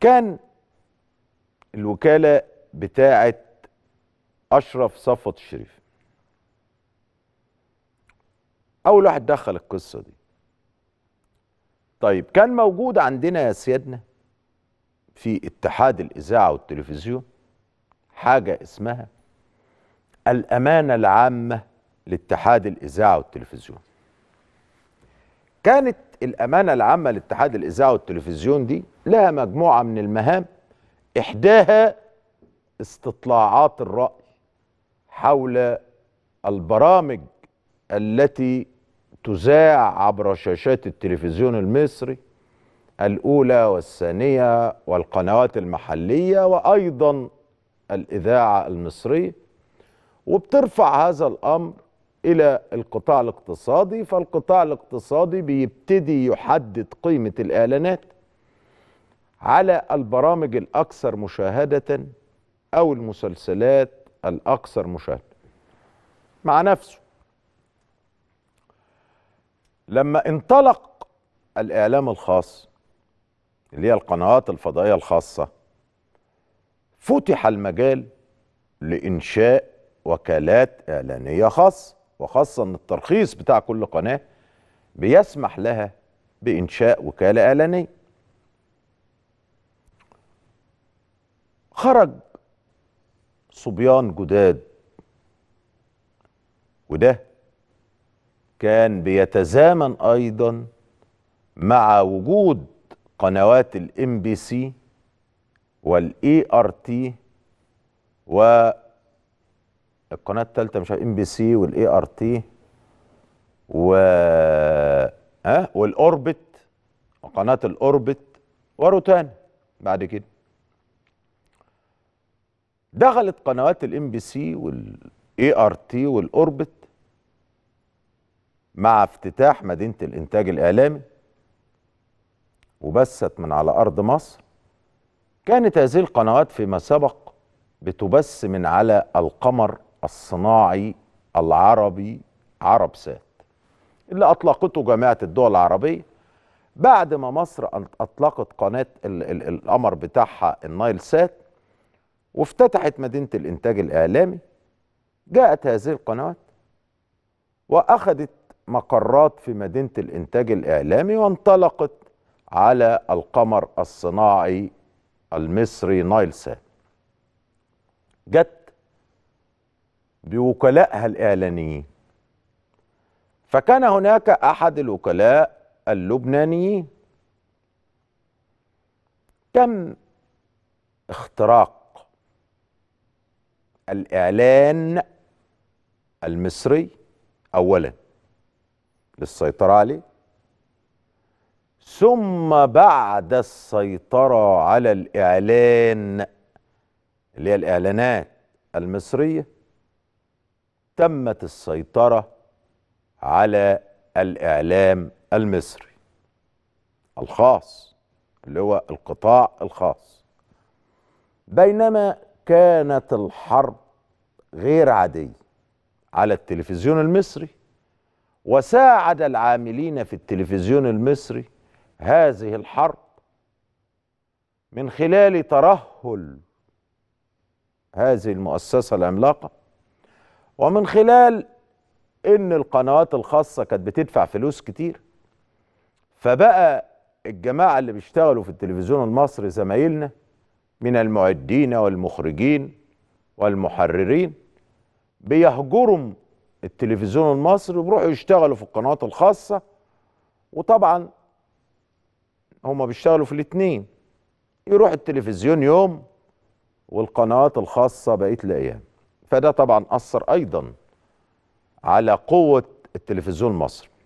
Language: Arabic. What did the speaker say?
كان الوكالة بتاعة أشرف صفوت الشريف أول واحد دخل القصة دي طيب كان موجود عندنا يا سيادنا في اتحاد الإذاعة والتلفزيون حاجة اسمها الأمانة العامة لاتحاد الإذاعة والتلفزيون كانت الامانه العامه لاتحاد الاذاعه والتلفزيون دي لها مجموعه من المهام احداها استطلاعات الراي حول البرامج التي تذاع عبر شاشات التلفزيون المصري الاولى والثانيه والقنوات المحليه وايضا الاذاعه المصريه وبترفع هذا الامر الى القطاع الاقتصادي فالقطاع الاقتصادي بيبتدي يحدد قيمه الاعلانات على البرامج الاكثر مشاهده او المسلسلات الاكثر مشاهده مع نفسه لما انطلق الاعلام الخاص اللي هي القنوات الفضائيه الخاصه فتح المجال لانشاء وكالات اعلانيه خاصه وخاصة أن الترخيص بتاع كل قناة بيسمح لها بإنشاء وكالة إعلانية خرج صبيان جداد وده كان بيتزامن أيضا مع وجود قنوات الام بي سي والاي ار تي و القناه الثالثه مش ام بي سي والاي ار تي و ها آه، والاوربت وقناه الاوربت وروتانا بعد كده دخلت قنوات الام بي سي والاي ار تي والاوربت مع افتتاح مدينه الانتاج الاعلامي وبثت من على ارض مصر كانت هذه القنوات فيما سبق بتبث من على القمر الصناعي العربي عرب سات اللي أطلقته جامعة الدول العربية بعد ما مصر أطلقت قناة القمر بتاعها النايل سات وافتتحت مدينة الإنتاج الإعلامي جاءت هذه القنوات وأخذت مقرات في مدينة الإنتاج الإعلامي وانطلقت على القمر الصناعي المصري نايل سات جت بوكلائها الإعلانيين فكان هناك أحد الوكلاء اللبنانيين تم اختراق الإعلان المصري أولا للسيطرة عليه ثم بعد السيطرة على الإعلان اللي هي الإعلانات المصرية تمت السيطرة على الإعلام المصري الخاص اللي هو القطاع الخاص بينما كانت الحرب غير عادية على التلفزيون المصري وساعد العاملين في التلفزيون المصري هذه الحرب من خلال ترهل هذه المؤسسة العملاقة ومن خلال ان القنوات الخاصه كانت بتدفع فلوس كتير فبقى الجماعه اللي بيشتغلوا في التلفزيون المصري زمايلنا من المعدين والمخرجين والمحررين بيهجرم التلفزيون المصري وبيروحوا يشتغلوا في القنوات الخاصه وطبعا هما بيشتغلوا في الاتنين يروح التلفزيون يوم والقنوات الخاصه بقيت الايام فده طبعا أثر أيضا على قوة التلفزيون المصري